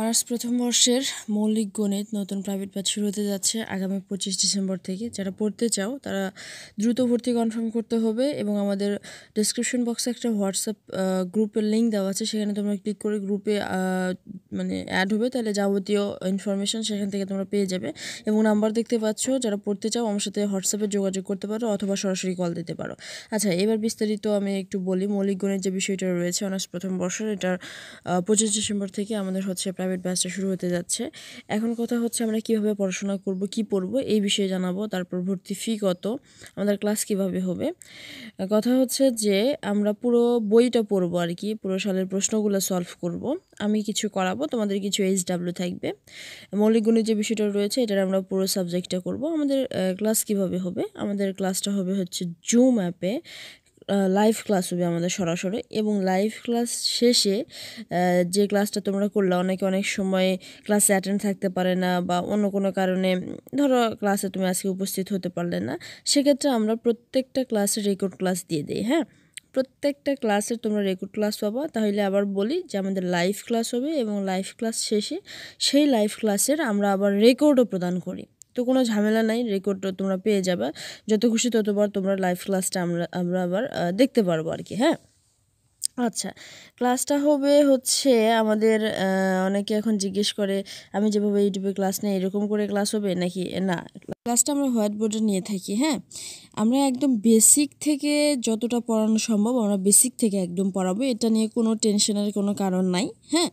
Honours প্রথম বর্ষের মৌলিক গণিত নতুন প্রাইভেট ব্যাচ শুরু হতে যাচ্ছে আগামী পঁচিশ ডিসেম্বর থেকে যারা পড়তে চাও তারা দ্রুত ভর্তি কনফার্ম করতে হবে এবং আমাদের ডিসক্রিপশন বক্সে একটা হোয়াটসঅ্যাপ গ্রুপের লিঙ্ক দেওয়া আছে সেখানে তোমরা ক্লিক করে গ্রুপে মানে অ্যাড হবে তাহলে যাবতীয় ইনফরমেশান সেখান থেকে তোমরা পেয়ে যাবে এবং নাম্বার দেখতে পাচ্ছ যারা পড়তে চাও আমার সাথে হোয়াটসঅ্যাপে যোগাযোগ করতে পারো অথবা সরাসরি কল দিতে পারো আচ্ছা এবার বিস্তারিত আমি একটু বলি মৌলিক গণিত যে বিষয়টা রয়েছে অনার্স প্রথম বর্ষের এটার পঁচিশ ডিসেম্বর থেকে আমাদের হচ্ছে প্রাইভেট ব্যাচটা শুরু হতে যাচ্ছে এখন কথা হচ্ছে আমরা কিভাবে পড়াশোনা করব কি পড়ব এই বিষয়ে জানাবো তারপর ভর্তি ফি কত আমাদের ক্লাস কিভাবে হবে কথা হচ্ছে যে আমরা পুরো বইটা পড়বো আর কি পুরো সালের প্রশ্নগুলো সলভ করব আমি কিছু করাবো তোমাদের কিছু এইচ ডাব্লিউ থাকবে মৌলিক গুণের যে বিষয়টা রয়েছে এটার আমরা পুরো সাবজেক্টটা করব আমাদের ক্লাস কিভাবে হবে আমাদের ক্লাসটা হবে হচ্ছে জুম অ্যাপে লাইভ ক্লাস হবে আমাদের সরাসরি এবং লাইভ ক্লাস শেষে যে ক্লাসটা তোমরা করলে অনেকে অনেক সময় ক্লাসে অ্যাটেন্ড থাকতে পারে না বা অন্য কোনো কারণে ধরো ক্লাসে তুমি আজকে উপস্থিত হতে পারলে না সেক্ষেত্রে আমরা প্রত্যেকটা ক্লাসে রেকর্ড ক্লাস দিয়ে দিই হ্যাঁ প্রত্যেকটা ক্লাসের তোমরা রেকর্ড ক্লাস পাবা তাহলে আবার বলি যে আমাদের লাইভ ক্লাস হবে এবং লাইভ ক্লাস শেষে সেই লাইভ ক্লাসের আমরা আবার রেকর্ডও প্রদান করি তো কোনো ঝামেলা নাই রেকর্ড তোমরা পেয়ে যাবে যত খুশি ততবার তোমরা লাইভ ক্লাসটা আমরা আমরা আবার দেখতে পারবো আর কি হ্যাঁ আচ্ছা ক্লাসটা হবে হচ্ছে আমাদের অনেকে এখন জিজ্ঞেস করে আমি যেভাবে ইউটিউবে ক্লাস নেই এরকম করে ক্লাস হবে নাকি না ক্লাসটা আমরা হোয়াইট বোর্ডে নিয়ে থাকি হ্যাঁ আমরা একদম বেসিক থেকে যতটা পড়ানো সম্ভব আমরা বেসিক থেকে একদম পড়াবো এটা নিয়ে কোনো টেনশনের কোনো কারণ নাই হ্যাঁ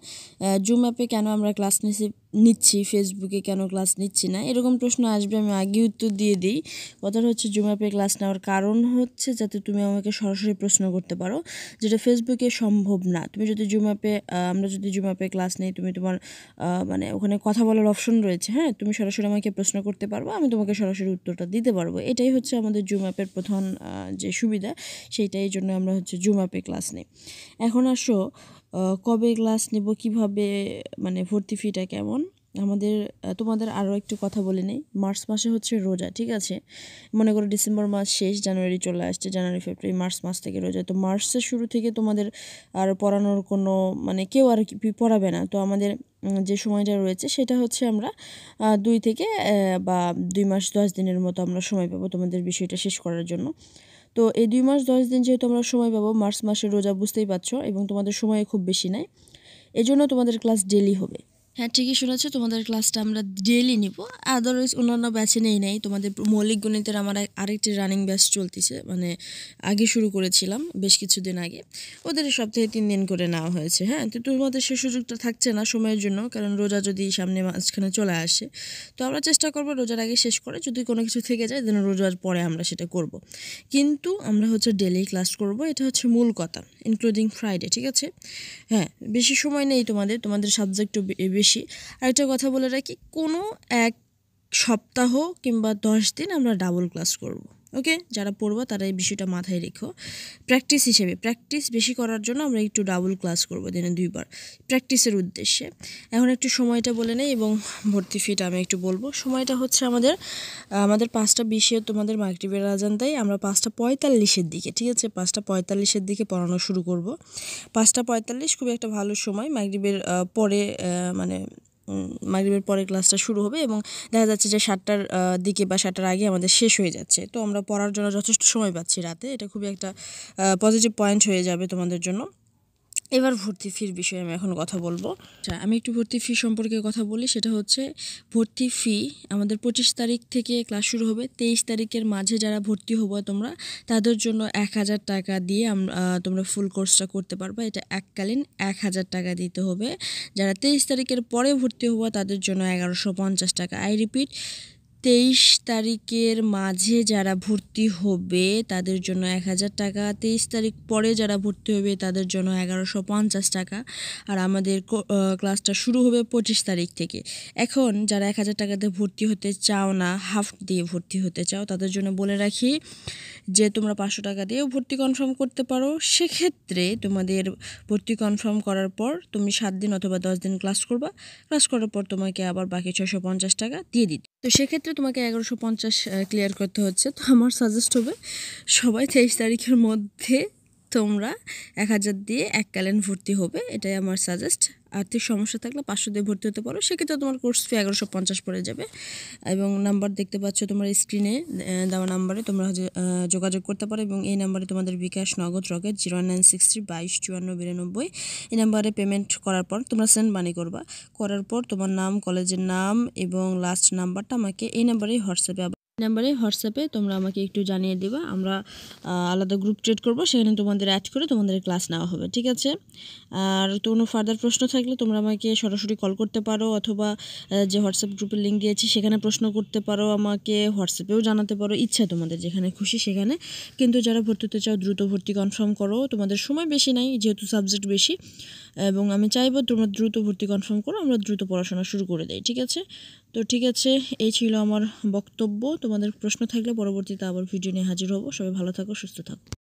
জুম অ্যাপে কেন আমরা ক্লাস নিয়েছি নিচ্ছি ফেসবুকে কেন ক্লাস নিচ্ছি না এরকম প্রশ্ন আসবে আমি আগে উত্তর দিয়ে দিই কথাটা হচ্ছে জুম অ্যাপে ক্লাস নেওয়ার কারণ হচ্ছে যাতে তুমি আমাকে সরাসরি প্রশ্ন করতে পারো যেটা ফেসবুকে সম্ভব না তুমি যদি জুম অ্যাপে আমরা যদি জুম অ্যাপে ক্লাস নেই তুমি তোমার মানে ওখানে কথা বলার অপশন রয়েছে হ্যাঁ তুমি সরাসরি আমাকে প্রশ্ন করতে পারবো আমি তোমাকে সরাসরি উত্তরটা দিতে পারবো এটাই হচ্ছে আমাদের জুম অ্যাপের প্রধান যে সুবিধা সেইটাই জন্য আমরা হচ্ছে জুম অ্যাপে ক্লাস নেই এখন আসো কবে ক্লাস নেব কিভাবে মানে ভর্তি ফিটা কেমন আমাদের তোমাদের আরও একটু কথা বলে নেই মার্চ মাসে হচ্ছে রোজা ঠিক আছে মনে করো ডিসেম্বর মাস শেষ জানুয়ারি চলে আসছে জানুয়ারি ফেব্রুয়ারি মার্চ মাস থেকে রোজা তো মার্চের শুরু থেকে তোমাদের আর পড়ানোর কোনো মানে কেউ আর কি পড়াবে না তো আমাদের যে সময়টা রয়েছে সেটা হচ্ছে আমরা দুই থেকে বা দুই মাস দশ দিনের মতো আমরা সময় পাবো তোমাদের বিষয়টা শেষ করার জন্য তো এই দুই মাস দশ দিন যেহেতু আমরা সময় পাবো মার্চ মাসের রোজা বুঝতেই পারছো এবং তোমাদের সময় খুব বেশি নেয় এজন্য তোমাদের ক্লাস ডেলি হবে হ্যাঁ ঠিকই শুনেছো তোমাদের ক্লাসটা আমরা ডেলি নিব আদারওয়াইজ অন্যান্য ব্যাচে নেই নাই তোমাদের মৌলিক গণিতের আমার আরেকটি রানিং ব্যাচ চলতেছে মানে আগে শুরু করেছিলাম বেশ কিছুদিন আগে ওদের সপ্তাহে তিন দিন করে নেওয়া হয়েছে হ্যাঁ তো তোমাদের সে সুযোগটা থাকছে না সময়ের জন্য কারণ রোজা যদি সামনে মাঝখানে চলে আসে তো আমরা চেষ্টা করবো রোজার আগে শেষ করে যদি কোনো কিছু থেকে যায় দেন রোজার পরে আমরা সেটা করব। কিন্তু আমরা হচ্ছে ডেলি ক্লাস করব এটা হচ্ছে মূল কথা ইনক্লুডিং ফ্রাইডে ঠিক আছে হ্যাঁ বেশি সময় নেই তোমাদের তোমাদের সাবজেক্ট বেশি আরেকটা কথা বলে রাখি কোনো এক সপ্তাহ কিংবা দশ দিন আমরা ডাবল ক্লাস করব ওকে যারা পড়বো তারা এই বিষয়টা মাথায় রেখো প্র্যাকটিস হিসেবে প্র্যাকটিস বেশি করার জন্য আমরা একটু ডাবল ক্লাস করব দিনে দুইবার প্র্যাকটিসের উদ্দেশ্যে এখন একটু সময়টা বলে নেই এবং ভর্তি ফিটা আমি একটু বলবো সময়টা হচ্ছে আমাদের আমাদের পাঁচটা বিশে তোমাদের মাগরিবের আজান তাই আমরা পাঁচটা পঁয়তাল্লিশের দিকে ঠিক আছে পাঁচটা পঁয়তাল্লিশের দিকে পড়ানো শুরু করব পাঁচটা পঁয়তাল্লিশ খুব একটা ভালো সময় মাগরিবের পরে মানে মাগরীবের পরে ক্লাসটা শুরু হবে এবং দেখা যাচ্ছে যে সাতটার দিকে বা সাতটার আগে আমাদের শেষ হয়ে যাচ্ছে তো আমরা পড়ার জন্য যথেষ্ট সময় পাচ্ছি রাতে এটা খুবই একটা পজিটিভ পয়েন্ট হয়ে যাবে তোমাদের জন্য এবার ভর্তি ফির বিষয়ে আমি এখন কথা বলবো আচ্ছা আমি একটু ভর্তি ফি সম্পর্কে কথা বলি সেটা হচ্ছে ভর্তি ফি আমাদের পঁচিশ তারিখ থেকে ক্লাস শুরু হবে তেইশ তারিখের মাঝে যারা ভর্তি হবো তোমরা তাদের জন্য এক হাজার টাকা দিয়ে তোমরা ফুল কোর্সটা করতে পারবে এটা এককালীন এক হাজার টাকা দিতে হবে যারা তেইশ তারিখের পরে ভর্তি হবো তাদের জন্য এগারোশো পঞ্চাশ টাকা আই রিপিট তেইশ তারিখের মাঝে যারা ভর্তি হবে তাদের জন্য এক হাজার টাকা তেইশ তারিখ পরে যারা ভর্তি হবে তাদের জন্য এগারোশো পঞ্চাশ টাকা আর আমাদের ক্লাসটা শুরু হবে পঁচিশ তারিখ থেকে এখন যারা এক হাজার টাকাতে ভর্তি হতে চাও না হাফ দিয়ে ভর্তি হতে চাও তাদের জন্য বলে রাখি যে তোমরা পাঁচশো টাকা দিয়েও ভর্তি কনফার্ম করতে পারো সেক্ষেত্রে তোমাদের ভর্তি কনফার্ম করার পর তুমি সাত দিন অথবা দশ দিন ক্লাস করবা ক্লাস করার পর তোমাকে আবার বাকি ছশো পঞ্চাশ টাকা দিয়ে দিত তো সেক্ষেত্রে তোমাকে এগারোশো পঞ্চাশ ক্লিয়ার করতে হচ্ছে তো আমার সাজেস্ট হবে সবাই তেইশ তারিখের মধ্যে তোমরা এক হাজার দিয়ে এক ক্যালেন ভর্তি হবে এটাই আমার সাজেস্ট আর্থিক সমস্যা থাকলে পাঁচশো দিয়ে ভর্তি হতে পারো সেক্ষেত্রে তোমার কোর্স ফি এগারোশো পঞ্চাশ পড়ে যাবে এবং নাম্বার দেখতে পাচ্ছ তোমার স্ক্রিনে দেওয়া নাম্বারে তোমরা যোগাযোগ করতে পারো এবং এই নাম্বারে তোমাদের bKash Nagad Rocket zero nine six three বাইশ চুয়ান্ন বিরানব্বই এই নাম্বারে পেমেন্ট করার পর তোমরা সেন্ড মানি করবা করার পর তোমার নাম কলেজের নাম এবং লাস্ট নাম্বারটা আমাকে এই নাম্বারেই হোয়াটসঅ্যাপে নাম্বারে হোয়াটসঅ্যাপে তোমরা আমাকে একটু জানিয়ে দেবা আমরা আলাদা গ্রুপ ট্রেড করব সেখানে তোমাদের অ্যাড করে তোমাদের ক্লাস নেওয়া হবে ঠিক আছে আর কোনো ফার্দার প্রশ্ন থাকলে তোমরা আমাকে সরাসরি কল করতে পারো অথবা যে হোয়াটসঅ্যাপ গ্রুপের লিঙ্ক দিয়েছি সেখানে প্রশ্ন করতে পারো আমাকে হোয়াটসঅ্যাপেও জানাতে পারো ইচ্ছা তোমাদের যেখানে খুশি সেখানে কিন্তু যারা ভর্তি হতে চাও দ্রুত ভর্তি কনফার্ম করো তোমাদের সময় বেশি নাই যেহেতু সাবজেক্ট বেশি এবং আমি চাইবো তোমরা দ্রুত ভর্তি কনফার্ম করো আমরা দ্রুত পড়াশোনা শুরু করে দেয় ঠিক আছে তো ঠিক আছে এই ছিল আমার বক্তব্য তোমাদের প্রশ্ন থাকলে পরবর্তীতে আবার ভিডিও নিয়ে হাজির হবো সবাই ভালো থাকো সুস্থ থাকো